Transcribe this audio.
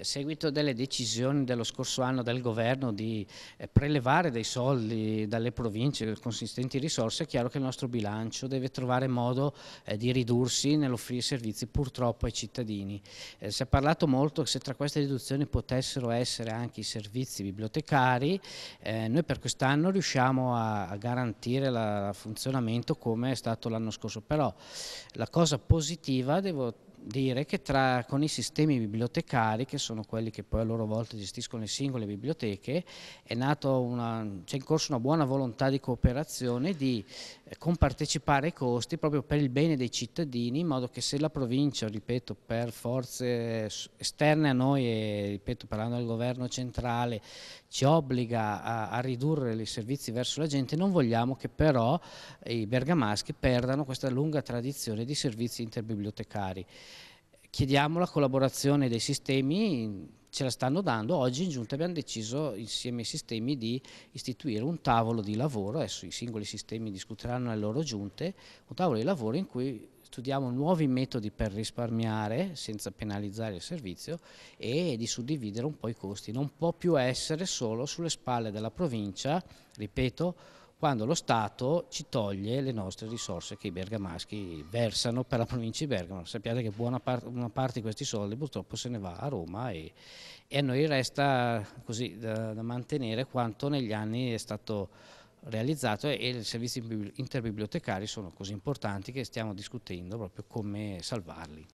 a seguito delle decisioni dello scorso anno del governo di eh, prelevare dei soldi dalle province, consistenti risorse, è chiaro che il nostro bilancio deve trovare modo eh, di ridursi nell'offrire servizi purtroppo ai cittadini. Eh, si è parlato molto se tra queste riduzioni potessero essere anche i servizi bibliotecari, noi per quest'anno riusciamo a, garantire il funzionamento come è stato l'anno scorso, però la cosa positiva devo dire che tra, con i sistemi bibliotecari, che sono quelli che poi a loro volta gestiscono le singole biblioteche, c'è in corso una buona volontà di cooperazione di eh, compartecipare i costi proprio per il bene dei cittadini, in modo che se la provincia, ripeto, per forze esterne a noi e ripeto, parlando del governo centrale, ci obbliga a, a ridurre i servizi verso la gente, non vogliamo che però i bergamaschi perdano questa lunga tradizione di servizi interbibliotecari chiediamo la collaborazione dei sistemi, ce la stanno dando, oggi in giunta abbiamo deciso insieme ai sistemi di istituire un tavolo di lavoro, adesso i singoli sistemi discuteranno le loro giunte, un tavolo di lavoro in cui studiamo nuovi metodi per risparmiare senza penalizzare il servizio e di suddividere un po' i costi, non può più essere solo sulle spalle della provincia, ripeto, quando lo Stato ci toglie le nostre risorse che i bergamaschi versano per la provincia di Bergamo. Sappiate che buona parte, una parte di questi soldi purtroppo se ne va a Roma e, e a noi resta così da, da mantenere quanto negli anni è stato realizzato e i servizi interbibliotecari sono così importanti che stiamo discutendo proprio come salvarli.